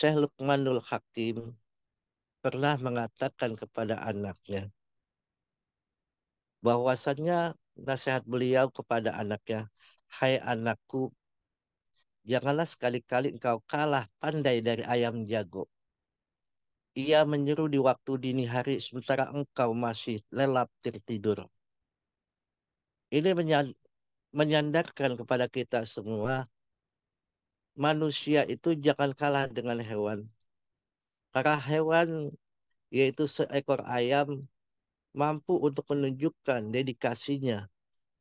Syekh Lukmanul Hakim pernah mengatakan kepada anaknya bahwasanya nasihat beliau kepada anaknya, "Hai anakku, janganlah sekali-kali engkau kalah pandai dari ayam jago. Ia menyeru di waktu dini hari sementara engkau masih lelap tertidur." Ini menyandarkan kepada kita semua manusia itu jangan kalah dengan hewan. Karena hewan yaitu seekor ayam mampu untuk menunjukkan dedikasinya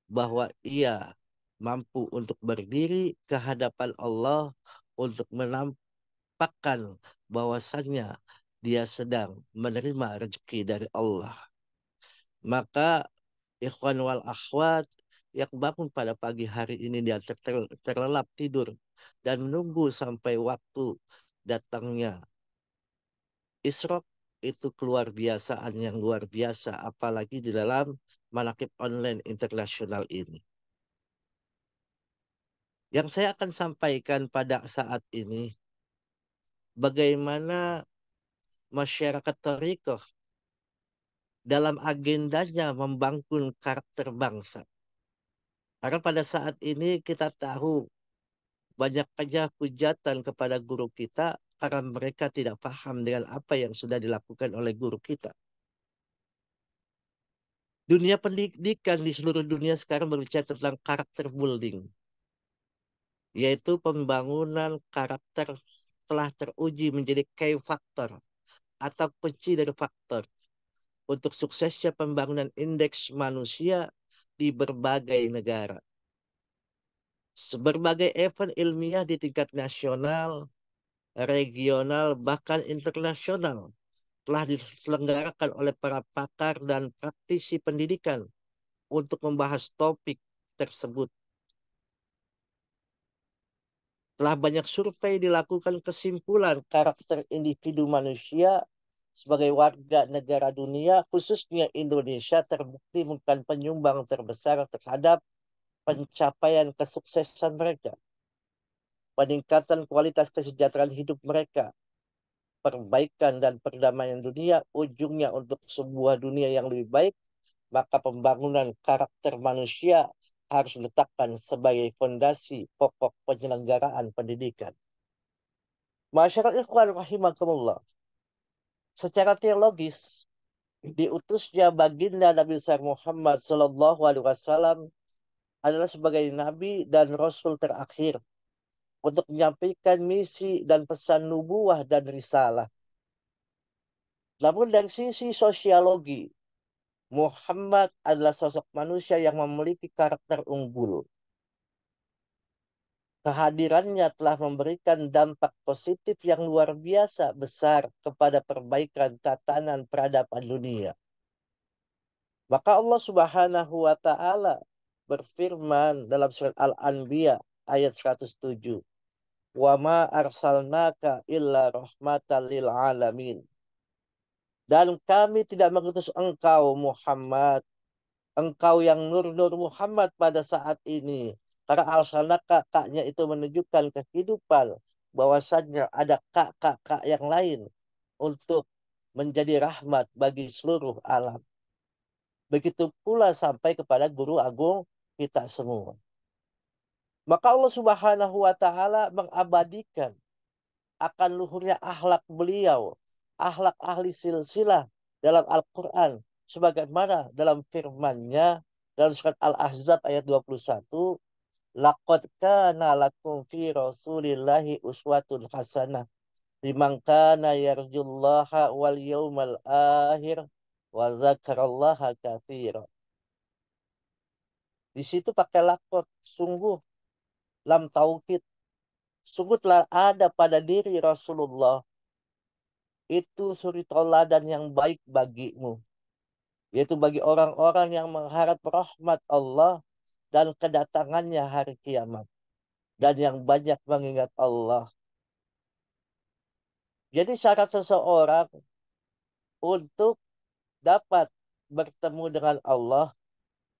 bahwa ia mampu untuk berdiri ke hadapan Allah untuk menampakkan bahwasannya dia sedang menerima rezeki dari Allah. Maka ikhwan wal akhwat yang bangun pada pagi hari ini dia ter ter terlelap tidur dan menunggu sampai waktu datangnya Isrok itu keluar biasaan yang luar biasa apalagi di dalam manakib online internasional ini. Yang saya akan sampaikan pada saat ini bagaimana masyarakat Torikoh dalam agendanya membangun karakter bangsa. Karena pada saat ini kita tahu banyak saja hujatan kepada guru kita karena mereka tidak paham dengan apa yang sudah dilakukan oleh guru kita. Dunia pendidikan di seluruh dunia sekarang berbicara tentang karakter building, yaitu pembangunan karakter telah teruji menjadi key factor atau kunci dari faktor untuk suksesnya pembangunan indeks manusia di berbagai negara. Berbagai event ilmiah di tingkat nasional, regional, bahkan internasional telah diselenggarakan oleh para pakar dan praktisi pendidikan untuk membahas topik tersebut. Telah banyak survei dilakukan kesimpulan karakter individu manusia sebagai warga negara dunia, khususnya Indonesia, terbukti bukan penyumbang terbesar terhadap pencapaian kesuksesan mereka, peningkatan kualitas kesejahteraan hidup mereka, perbaikan dan perdamaian dunia, ujungnya untuk sebuah dunia yang lebih baik, maka pembangunan karakter manusia harus diletakkan sebagai fondasi pokok penyelenggaraan pendidikan. Masyarakat ikhwan rahimakumullah, secara teologis diutusnya baginda Nabi besar Muhammad Shallallahu Alaihi Wasallam adalah sebagai nabi dan rasul terakhir untuk menyampaikan misi dan pesan nubuah dan risalah. Namun dari sisi sosiologi, Muhammad adalah sosok manusia yang memiliki karakter unggul. Kehadirannya telah memberikan dampak positif yang luar biasa besar kepada perbaikan tatanan peradaban dunia. Maka Allah Subhanahu wa taala berfirman dalam surat Al-Anbiya ayat 107. Wa ma arsalnaka illa rahmatan lil alamin. Dan kami tidak mengutus engkau Muhammad engkau yang nur-nur Muhammad pada saat ini karena alasan kakaknya itu menunjukkan kehidupan bahwasannya ada kakak-kakak yang lain untuk menjadi rahmat bagi seluruh alam. Begitu pula sampai kepada guru agung kita semua. Maka Allah Subhanahu wa taala mengabadikan akan luhurnya akhlak beliau, akhlak ahli silsilah dalam Al-Qur'an sebagaimana dalam firman-Nya dalam surat Al-Ahzab ayat 21 Laqad kana lakum fi Rasulillahi uswatun hasanah liman kana yarjullaha wal yawmal akhir wa zakarallaha katsiran Di situ pakai lakot sungguh lam tauhid sungguh telah ada pada diri Rasulullah itu suri dan yang baik bagimu yaitu bagi orang-orang yang mengharap rahmat Allah dan kedatangannya hari kiamat. Dan yang banyak mengingat Allah. Jadi syarat seseorang untuk dapat bertemu dengan Allah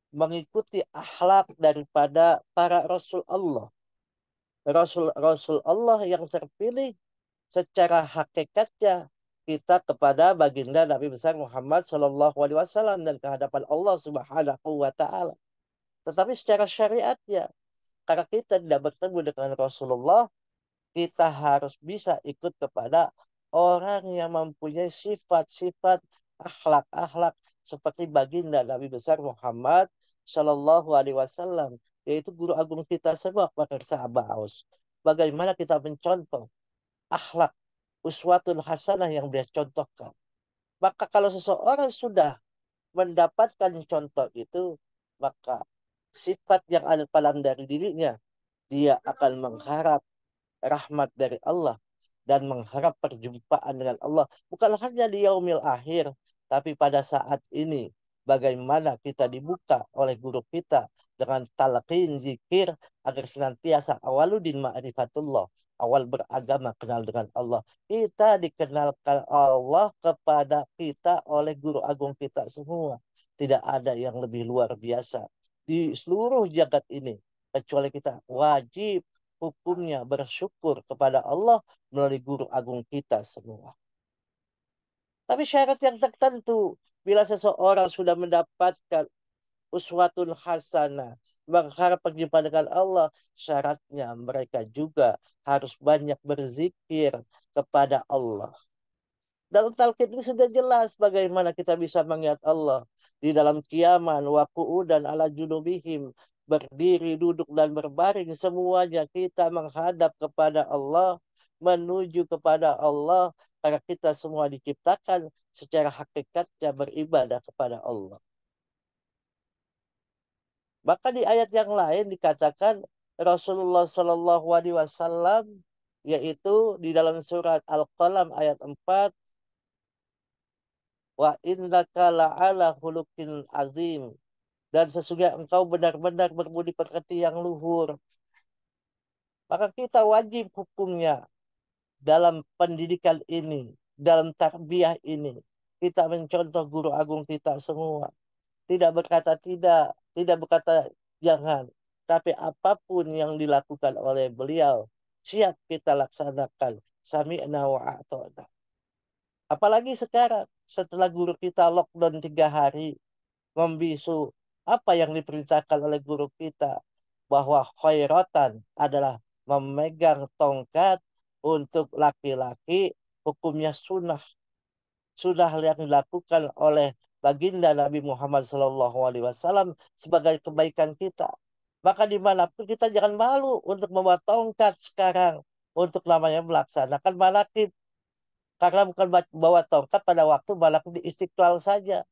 mengikuti akhlak daripada para rasul Allah. Rasul-rasul Allah yang terpilih secara hakikatnya kita kepada baginda Nabi besar Muhammad Shallallahu Alaihi Wasallam dan kehadapan Allah Subhanahu Wa Taala. Tetapi secara syariat ya, karena kita tidak bertemu dengan Rasulullah, kita harus bisa ikut kepada orang yang mempunyai sifat-sifat akhlak-akhlak seperti baginda Nabi besar Muhammad Shallallahu Alaihi Wasallam yaitu guru agung kita semua pada sahabat Aus. Bagaimana kita mencontoh akhlak uswatul hasanah yang dia contohkan. Maka kalau seseorang sudah mendapatkan contoh itu, maka sifat yang ada dalam dari dirinya, dia akan mengharap rahmat dari Allah dan mengharap perjumpaan dengan Allah. Bukan hanya di yaumil akhir, tapi pada saat ini bagaimana kita dibuka oleh guru kita dengan talqin zikir agar senantiasa awaludin ma'rifatullah awal beragama kenal dengan Allah. Kita dikenalkan Allah kepada kita oleh guru agung kita semua. Tidak ada yang lebih luar biasa di seluruh jagat ini kecuali kita wajib hukumnya bersyukur kepada Allah melalui guru agung kita semua. Tapi syarat yang tertentu bila seseorang sudah mendapatkan uswatun hasanah mengharap perjumpaan dengan Allah syaratnya mereka juga harus banyak berzikir kepada Allah. Dalam talqin ini sudah jelas bagaimana kita bisa mengingat Allah di dalam kiaman waku'u dan ala junubihim berdiri duduk dan berbaring semuanya kita menghadap kepada Allah menuju kepada Allah karena kita semua diciptakan secara hakikatnya beribadah kepada Allah maka di ayat yang lain dikatakan Rasulullah Shallallahu Alaihi Wasallam yaitu di dalam surat Al-Qalam ayat 4 Wa innaka la'ala hulukin azim. Dan sesungguhnya engkau benar-benar berbudi pekerti yang luhur. Maka kita wajib hukumnya dalam pendidikan ini, dalam tarbiyah ini. Kita mencontoh guru agung kita semua. Tidak berkata tidak, tidak berkata jangan. Tapi apapun yang dilakukan oleh beliau, siap kita laksanakan. Sami'na wa'atona Apalagi sekarang setelah guru kita lockdown tiga hari membisu apa yang diperintahkan oleh guru kita bahwa khairatan adalah memegang tongkat untuk laki-laki hukumnya sunnah sudah yang dilakukan oleh baginda Nabi Muhammad SAW sebagai kebaikan kita. Maka dimanapun kita jangan malu untuk membawa tongkat sekarang untuk namanya melaksanakan manakib karena bukan bawa tongkat pada waktu balap di Istiqlal saja.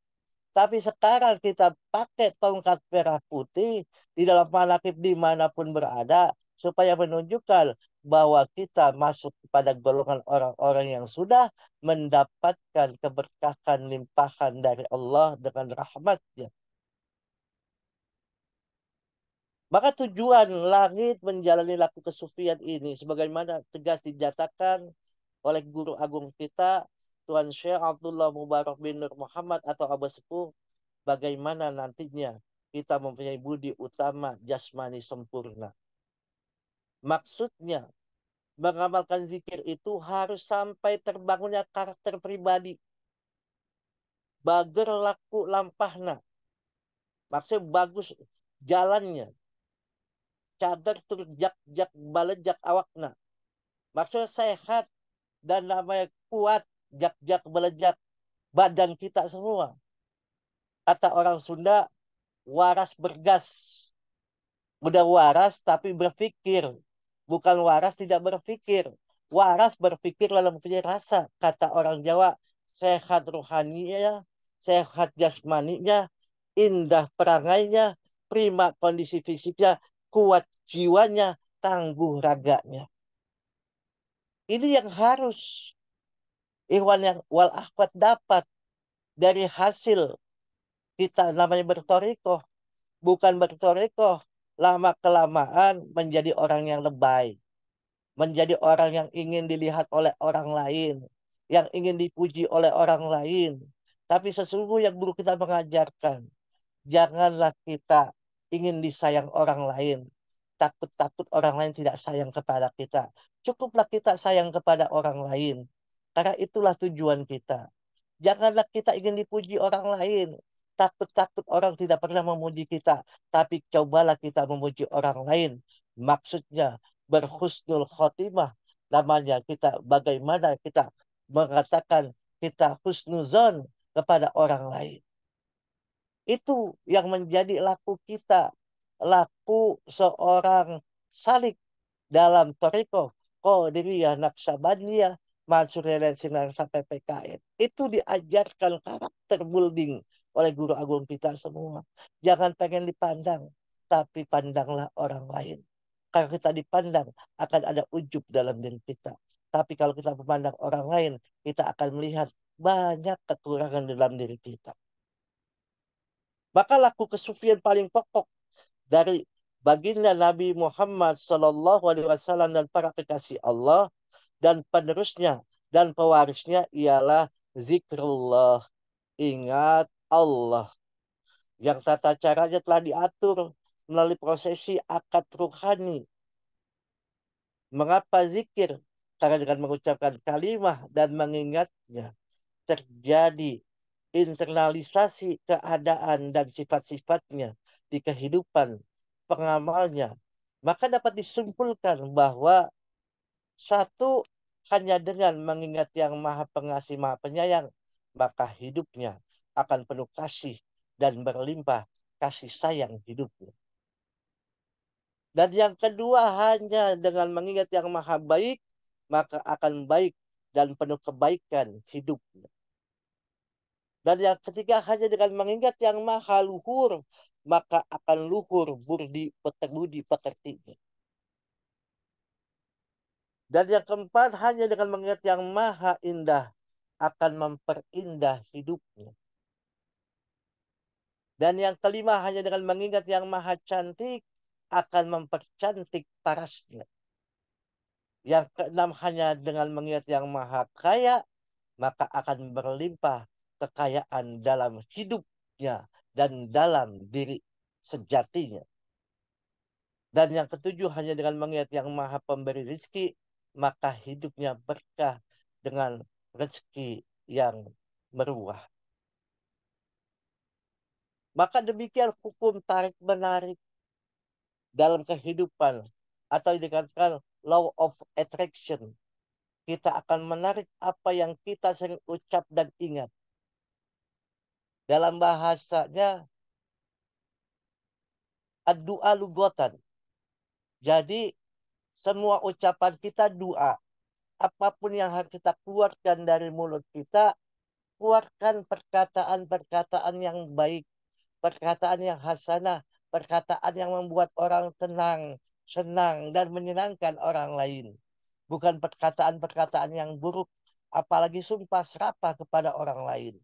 Tapi sekarang kita pakai tongkat merah putih di dalam manakib dimanapun berada supaya menunjukkan bahwa kita masuk pada golongan orang-orang yang sudah mendapatkan keberkahan limpahan dari Allah dengan rahmatnya. Maka tujuan langit menjalani laku kesufian ini sebagaimana tegas dinyatakan oleh Guru Agung kita Tuan Syekh Abdullah Mubarak bin Nur Muhammad atau Abu Sepuh bagaimana nantinya kita mempunyai budi utama jasmani sempurna. Maksudnya mengamalkan zikir itu harus sampai terbangunnya karakter pribadi. Bager laku lampahna. maksud bagus jalannya. Cadar turjak jak balejak awakna. Maksudnya sehat dan namanya kuat jak-jak melejak badan kita semua. Kata orang Sunda, waras bergas. Mudah waras tapi berpikir. Bukan waras tidak berpikir. Waras berpikir lalu mempunyai rasa. Kata orang Jawa, sehat rohaninya, sehat jasmaninya, indah perangainya, prima kondisi fisiknya, kuat jiwanya, tangguh raganya. Ini yang harus Ikhwan yang wal akhwat dapat dari hasil kita namanya bertoriko Bukan bertoriko lama kelamaan menjadi orang yang lebay. Menjadi orang yang ingin dilihat oleh orang lain. Yang ingin dipuji oleh orang lain. Tapi sesungguhnya yang guru kita mengajarkan. Janganlah kita ingin disayang orang lain takut-takut orang lain tidak sayang kepada kita. Cukuplah kita sayang kepada orang lain. Karena itulah tujuan kita. Janganlah kita ingin dipuji orang lain. Takut-takut orang tidak pernah memuji kita. Tapi cobalah kita memuji orang lain. Maksudnya berhusnul khotimah. Namanya kita bagaimana kita mengatakan kita husnuzon kepada orang lain. Itu yang menjadi laku kita laku seorang salik dalam Toriko Qadiriyah ya Mansuriah dan Sinar sampai PKN itu diajarkan karakter building oleh guru agung kita semua jangan pengen dipandang tapi pandanglah orang lain kalau kita dipandang akan ada ujub dalam diri kita tapi kalau kita memandang orang lain kita akan melihat banyak kekurangan dalam diri kita maka laku kesufian paling pokok dari baginda Nabi Muhammad SAW Alaihi Wasallam dan para kekasih Allah dan penerusnya dan pewarisnya ialah zikrullah ingat Allah yang tata caranya telah diatur melalui prosesi akad ruhani. Mengapa zikir? Karena dengan mengucapkan kalimah dan mengingatnya terjadi internalisasi keadaan dan sifat-sifatnya di kehidupan pengamalnya, maka dapat disimpulkan bahwa satu hanya dengan mengingat yang maha pengasih maha penyayang, maka hidupnya akan penuh kasih dan berlimpah kasih sayang hidupnya. Dan yang kedua hanya dengan mengingat yang maha baik, maka akan baik dan penuh kebaikan hidupnya. Dan yang ketiga hanya dengan mengingat yang maha luhur, maka akan luhur budi budi pekertinya. Dan yang keempat, hanya dengan mengingat yang maha indah akan memperindah hidupnya. Dan yang kelima, hanya dengan mengingat yang maha cantik akan mempercantik parasnya. Yang keenam, hanya dengan mengingat yang maha kaya, maka akan berlimpah kekayaan dalam hidupnya dan dalam diri sejatinya. Dan yang ketujuh hanya dengan mengingat yang maha pemberi rezeki maka hidupnya berkah dengan rezeki yang meruah. Maka demikian hukum tarik menarik dalam kehidupan atau dikatakan law of attraction. Kita akan menarik apa yang kita sering ucap dan ingat dalam bahasanya doa lugotan. Jadi semua ucapan kita doa. Apapun yang harus kita keluarkan dari mulut kita, keluarkan perkataan-perkataan yang baik, perkataan yang hasanah, perkataan yang membuat orang tenang, senang, dan menyenangkan orang lain. Bukan perkataan-perkataan yang buruk, apalagi sumpah serapah kepada orang lain.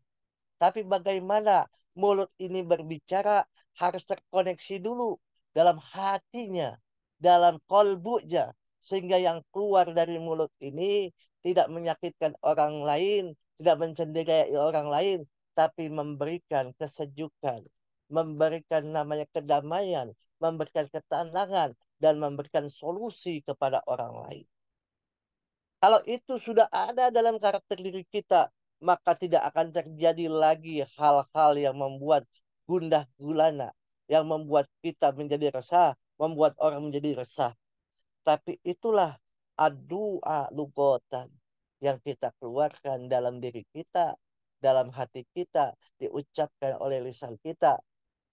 Tapi bagaimana mulut ini berbicara harus terkoneksi dulu dalam hatinya, dalam kolbunya. Sehingga yang keluar dari mulut ini tidak menyakitkan orang lain, tidak mencenderai orang lain, tapi memberikan kesejukan, memberikan namanya kedamaian, memberikan ketenangan, dan memberikan solusi kepada orang lain. Kalau itu sudah ada dalam karakter diri kita, maka tidak akan terjadi lagi hal-hal yang membuat gundah gulana, yang membuat kita menjadi resah, membuat orang menjadi resah. Tapi itulah adua lugotan yang kita keluarkan dalam diri kita, dalam hati kita, diucapkan oleh lisan kita.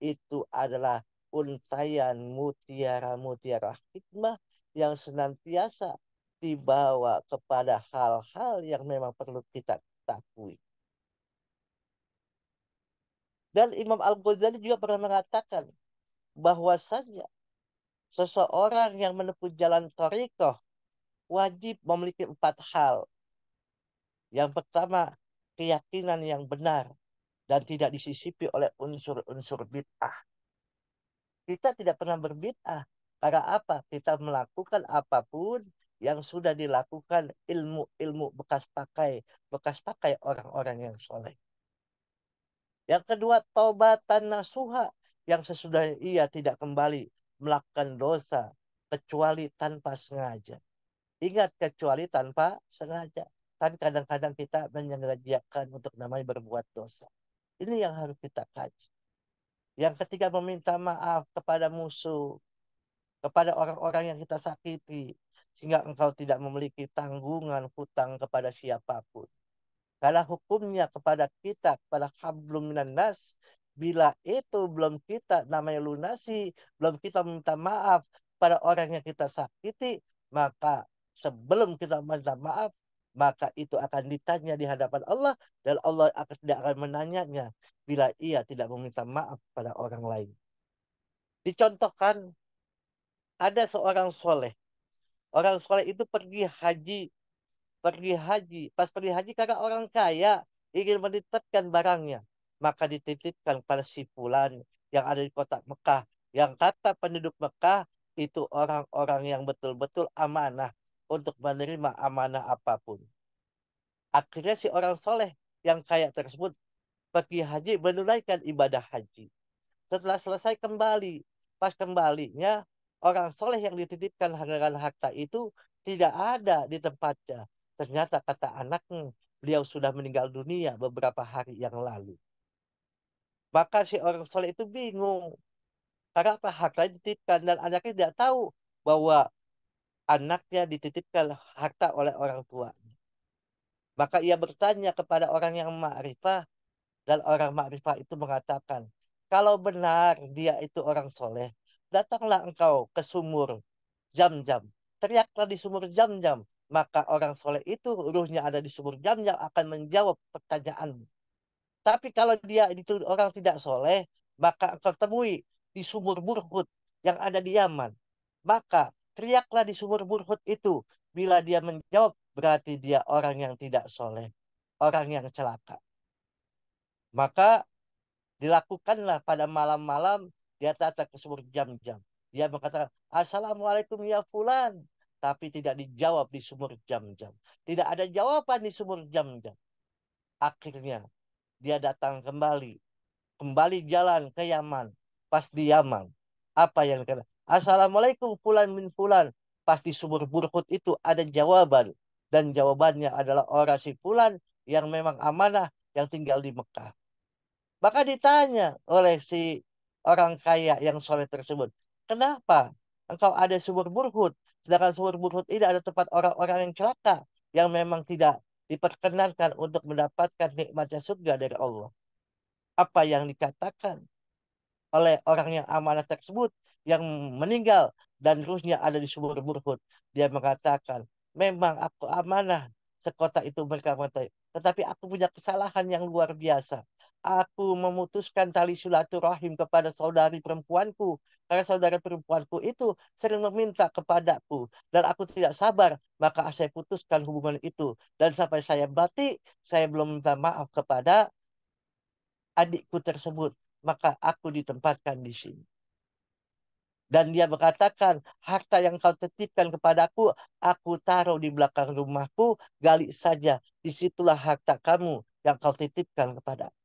Itu adalah untayan mutiara-mutiara hikmah yang senantiasa dibawa kepada hal-hal yang memang perlu kita mengetahui. Dan Imam Al-Ghazali juga pernah mengatakan bahwasanya seseorang yang menempuh jalan torikoh wajib memiliki empat hal. Yang pertama, keyakinan yang benar dan tidak disisipi oleh unsur-unsur bid'ah. Kita tidak pernah berbid'ah. Karena apa? Kita melakukan apapun yang sudah dilakukan ilmu-ilmu bekas pakai, bekas pakai orang-orang yang soleh. Yang kedua, taubatan nasuha yang sesudah ia tidak kembali melakukan dosa kecuali tanpa sengaja. Ingat kecuali tanpa sengaja. Kan kadang-kadang kita menyengajakan untuk namanya berbuat dosa. Ini yang harus kita kaji. Yang ketiga meminta maaf kepada musuh, kepada orang-orang yang kita sakiti, sehingga engkau tidak memiliki tanggungan hutang kepada siapapun. Karena hukumnya kepada kita, kepada hablum minan nas, bila itu belum kita namanya lunasi, belum kita minta maaf pada orang yang kita sakiti, maka sebelum kita minta maaf, maka itu akan ditanya di hadapan Allah dan Allah akan tidak akan menanyanya bila ia tidak meminta maaf pada orang lain. Dicontohkan ada seorang soleh Orang soleh itu pergi haji. Pergi haji. Pas pergi haji karena orang kaya ingin menitipkan barangnya. Maka dititipkan pada si Fulan yang ada di kota Mekah. Yang kata penduduk Mekah itu orang-orang yang betul-betul amanah untuk menerima amanah apapun. Akhirnya si orang soleh yang kaya tersebut pergi haji menunaikan ibadah haji. Setelah selesai kembali, pas kembalinya orang soleh yang dititipkan dengan harta itu tidak ada di tempatnya. Ternyata kata anaknya, beliau sudah meninggal dunia beberapa hari yang lalu. Maka si orang soleh itu bingung. Karena apa? harta dititipkan dan anaknya tidak tahu bahwa anaknya dititipkan harta oleh orang tua. Maka ia bertanya kepada orang yang ma'rifah dan orang ma'rifah itu mengatakan, kalau benar dia itu orang soleh, datanglah engkau ke sumur jam-jam. Teriaklah di sumur jam-jam. Maka orang soleh itu ruhnya ada di sumur jam-jam akan menjawab pertanyaanmu. Tapi kalau dia itu orang tidak soleh, maka engkau temui di sumur burhut yang ada di Yaman. Maka teriaklah di sumur burhut itu. Bila dia menjawab, berarti dia orang yang tidak soleh. Orang yang celaka. Maka dilakukanlah pada malam-malam dia datang ke sumur jam-jam. Dia mengatakan, Assalamualaikum ya fulan. Tapi tidak dijawab di sumur jam-jam. Tidak ada jawaban di sumur jam-jam. Akhirnya dia datang kembali. Kembali jalan ke Yaman. Pas di Yaman. Apa yang dikatakan? Assalamualaikum fulan min fulan. Pas di sumur burkut itu ada jawaban. Dan jawabannya adalah orasi fulan yang memang amanah yang tinggal di Mekah. Maka ditanya oleh si orang kaya yang soleh tersebut. Kenapa? Engkau ada sumur burhut, sedangkan sumur burhut ini ada tempat orang-orang yang celaka, yang memang tidak diperkenankan untuk mendapatkan nikmatnya surga dari Allah. Apa yang dikatakan oleh orang yang amanah tersebut yang meninggal dan ruhnya ada di sumur burhut. Dia mengatakan, memang aku amanah sekota itu mereka Tetapi aku punya kesalahan yang luar biasa aku memutuskan tali silaturahim kepada saudari perempuanku karena saudara perempuanku itu sering meminta kepadaku dan aku tidak sabar maka saya putuskan hubungan itu dan sampai saya batik saya belum minta maaf kepada adikku tersebut maka aku ditempatkan di sini dan dia berkatakan harta yang kau titipkan kepadaku aku taruh di belakang rumahku gali saja disitulah harta kamu yang kau titipkan kepadaku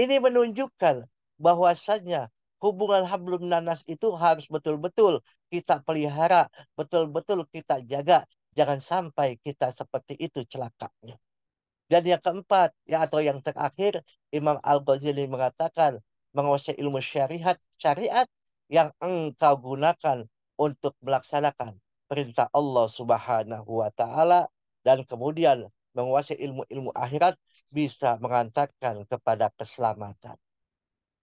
ini menunjukkan bahwasannya hubungan hablum nanas itu harus betul-betul kita pelihara, betul-betul kita jaga. Jangan sampai kita seperti itu celakanya. Dan yang keempat, ya atau yang terakhir, Imam Al-Ghazali mengatakan menguasai ilmu syariat, syariat yang engkau gunakan untuk melaksanakan perintah Allah Subhanahu wa taala dan kemudian menguasai ilmu-ilmu akhirat bisa mengantarkan kepada keselamatan.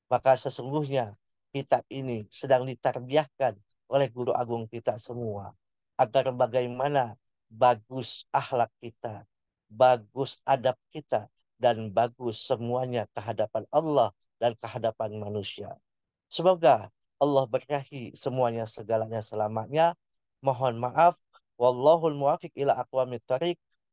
Maka sesungguhnya kitab ini sedang ditarbiahkan oleh guru agung kita semua agar bagaimana bagus akhlak kita, bagus adab kita dan bagus semuanya kehadapan Allah dan kehadapan manusia. Semoga Allah berkahi semuanya segalanya selamanya. Mohon maaf. Wallahul muafiq ila aqwamit thariq.